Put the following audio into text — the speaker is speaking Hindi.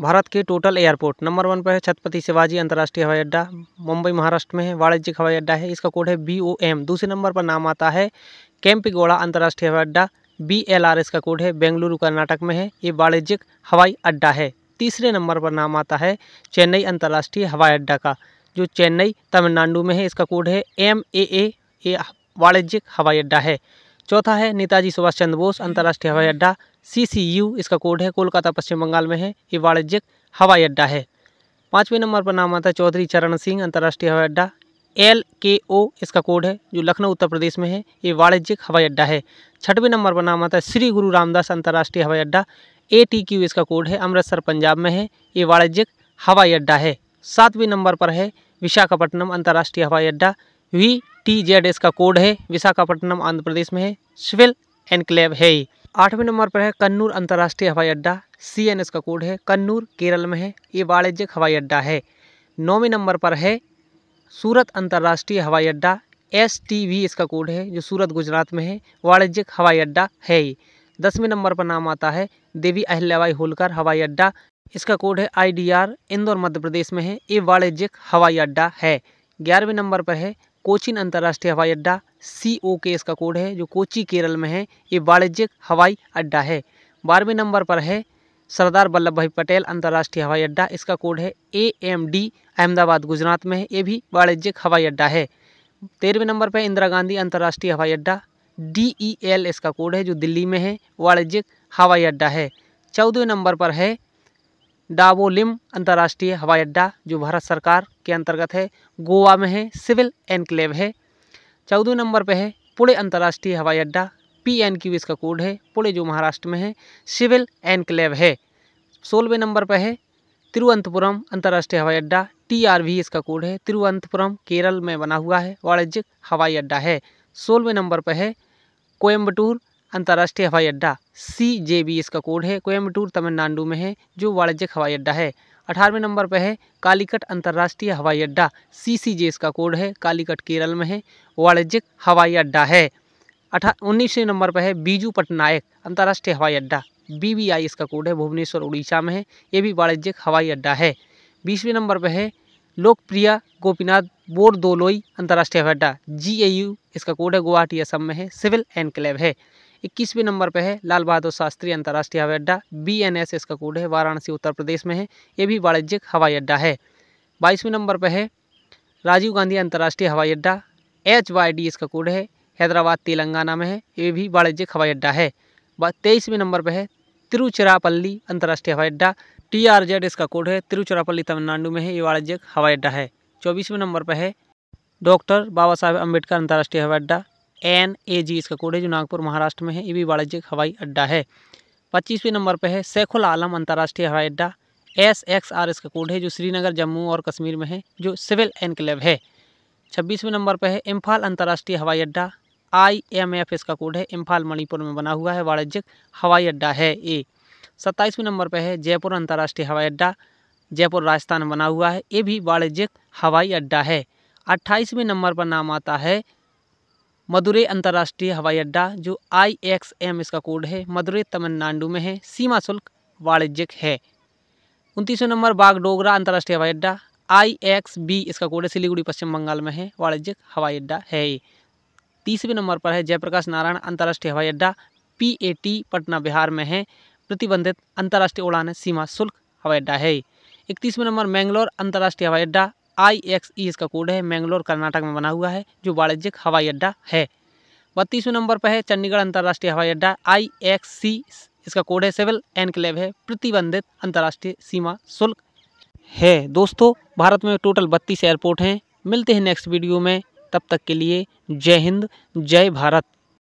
भारत के टोटल एयरपोर्ट नंबर वन पर है छत्रपति शिवाजी अंतर्राष्ट्रीय हवाई अड्डा मुंबई महाराष्ट्र में है वाणिज्यिक हवाई अड्डा है इसका कोड है बी ओ एम दूसरे नंबर पर नाम आता है कैंपगौड़ा अंतर्राष्ट्रीय हवाई अड्डा बी एल आर इसका कोड है बेंगलुरु कर्नाटक में है ये वाणिज्यिक हवाई अड्डा है तीसरे नंबर पर नाम आता है चेन्नई अंतर्राष्ट्रीय हवाई अड्डा का जो चेन्नई तमिलनाडु में है इसका कोड है एम ए ए वाणिज्यिक हवाई अड्डा है चौथा है नेताजी सुभाष चंद्र बोस अंतर्राष्ट्रीय हवाई अड्डा सीसीयू इसका कोड है कोलकाता पश्चिम बंगाल में है ये वाणिज्यिक हवाई अड्डा है पाँचवें नंबर पर नाम आता है चौधरी चरण सिंह अंतर्राष्ट्रीय हवाई अड्डा एल के ओ इसका कोड है जो लखनऊ उत्तर प्रदेश में है ये वाणिज्यिक हवाई अड्डा है छठवें नंबर पर नाम आता है श्री गुरु रामदास अंतर्राष्ट्रीय हवाई अड्डा ए टी क्यू इसका कोड है अमृतसर पंजाब में है ये वाणिज्यिक हवाई अड्डा है सातवें नंबर पर है विशाखापट्टनम अंतर्राष्ट्रीय हवाई अड्डा वी टी जेड इसका कोड है विशाखापट्टनम आंध्र प्रदेश में है सिविल एनक्लेव है आठवें नंबर पर है कन्नूर अंतर्राष्ट्रीय हवाई अड्डा सी एन इसका कोड है कन्नूर केरल में है ये वाणिज्यिक हवाई अड्डा है नौवें नंबर पर है सूरत अंतर्राष्ट्रीय हवाई अड्डा एस टी वी इसका कोड है जो सूरत गुजरात में है वाणिज्यिक हवाई अड्डा है दसवें नंबर पर नाम आता है देवी अहिल्याबाई होलकर हवाई अड्डा इसका कोड है I D R Indore Madhya Pradesh में है ये वाणिज्यिक हवाई अड्डा है ग्यारहवें नंबर पर है कोचिन अंतर्राष्ट्रीय हवाई अड्डा सी ओ के इसका कोड है जो कोची केरल में है ये वाणिज्यिक हवाई अड्डा है बारहवें नंबर पर है सरदार वल्लभ भाई पटेल अंतर्राष्ट्रीय हवाई अड्डा इसका कोड है A M D Ahmedabad Gujarat में है ये भी वाणिज्यिक हवाई अड्डा है तेरहवें नंबर पर इंदिरा गांधी अंतर्राष्ट्रीय हवाई अड्डा डी ई एल इसका कोड है जो दिल्ली में है वाणिज्यिक हवाई अड्डा है चौदहवें नंबर पर है डावोलिम अंतर्राष्ट्रीय हवाई अड्डा जो भारत सरकार के अंतर्गत है गोवा में है सिविल एनक्लेव है चौदह नंबर पे है पुणे अंतर्राष्ट्रीय हवाई अड्डा पी एन क्यू इसका कोड है पुणे जो महाराष्ट्र में है सिविल एनक्लेव है सोलहवें नंबर पर है तिरुवंतपुरम अंतर्राष्ट्रीय हवाई अड्डा टी आर वी इसका कोड है तिरुवंतपुरम केरल में बना हुआ है वाणिज्यिक हवाई अड्डा है सोलहवें नंबर पर है कोयम्बटूर अंतर्राष्ट्रीय हवाई अड्डा सी जे बी इसका कोड है कोयम्बटूर तमिलनाडु में है जो वाणिज्यिक हवाई अड्डा है अठारहवें नंबर पर है कालीकट अंतर्राष्ट्रीय हवाई अड्डा सी सी जे इसका कोड है कालीकट केरल में है वाणिज्यिक हवाई अड्डा है अठा उन्नीसवें नंबर पर है बीजू पटनायक अंतर्राष्ट्रीय हवाई अड्डा बी बी आई इसका कोड है भुवनेश्वर उड़ीसा में है ये भी वाणिज्यिक हवाई अड्डा है बीसवें नंबर पर है लोकप्रिय गोपीनाथ बोरदोलोई अंतर्राष्ट्रीय हवाई अड्डा जी ए यू इसका कोड है गुवाहाटी असम में है सिविल एनक्लेव है इक्कीसवें नंबर पर है लाल बहादुर शास्त्री अंतर्राष्ट्रीय हवाई अड्डा बी एन एस इसका कोड है वाराणसी उत्तर प्रदेश में है ये भी वाणिज्यिक हवाई अड्डा है बाईसवें नंबर पर है राजीव गांधी अंतर्राष्ट्रीय हवाई अड्डा एच वाई डी इसका कोड है हैदराबाद तेलंगाना में है ये भी वाणिज्यिक हवाई अड्डा है तेईसवें नंबर पर है तिरुचिरापल्ली अंतर्राष्ट्रीय हवाई अड्डा टी आर जेड इसका कोड है तिरुचिरापल्ली तमिलनाडु में है ये वाणिज्यिक हवाई अड्डा है चौबीसवें नंबर पर है डॉक्टर बाबा साहेब अम्बेडकर अंतर्राष्ट्रीय हवाई अड्डा एन ए जी इसका कोड है जो नागपुर महाराष्ट्र में है ये भी वाणिज्यिक हवाई अड्डा है पच्चीसवें नंबर पर है सैखुल आलम अंतर्राष्ट्रीय हवाई अड्डा एस एक्स आर इसका कोड है जो श्रीनगर जम्मू और कश्मीर में है जो सिविल एनक्लेव है छब्बीसवें नंबर पर है इम्फाल अंतर्राष्ट्रीय हवाई अड्डा आई एम एफ इसका कोड है इम्फाल मणिपुर में बना हुआ है वाणिज्यिक हवाई अड्डा है ए सत्ताईसवें नंबर पर है जयपुर अंतर्राष्ट्रीय हवाई अड्डा जयपुर राजस्थान में बना हुआ है ये भी वाणिज्यिक हवाई अड्डा है अट्ठाईसवें नंबर पर नाम आता है मदुरे अंतर्राष्ट्रीय हवाई अड्डा जो आई एक्स एम इसका कोड है मदुरे तमिलनाडु में है सीमा शुल्क वाणिज्यिक है उनतीसवें नंबर बागडोगरा अंतर्राष्ट्रीय हवाई अड्डा आई एक्स बी इसका कोड है सिलीगुड़ी पश्चिम बंगाल में है वाणिज्यिक हवाई अड्डा है तीसवें नंबर पर है जयप्रकाश नारायण अंतर्राष्ट्रीय हवाई अड्डा P A T Patna Bihar में है प्रतिबंधित अंतर्राष्ट्रीय उड़ान सीमा शुल्क हवाई अड्डा है इकतीसवें नंबर मैंगलोर अंतर्राष्ट्रीय हवाई अड्डा आई एक्स ई इसका कोड है मैंगलोर कर्नाटक में बना हुआ है जो वाणिज्यिक हवाई अड्डा है बत्तीसवें नंबर पर है चंडीगढ़ अंतर्राष्ट्रीय हवाई अड्डा आई एक्स सी इसका कोड है सिविल एनक्लेव है प्रतिबंधित अंतर्राष्ट्रीय सीमा शुल्क है दोस्तों भारत में टोटल बत्तीस एयरपोर्ट हैं मिलते हैं नेक्स्ट वीडियो में तब तक के लिए जय हिंद जय भारत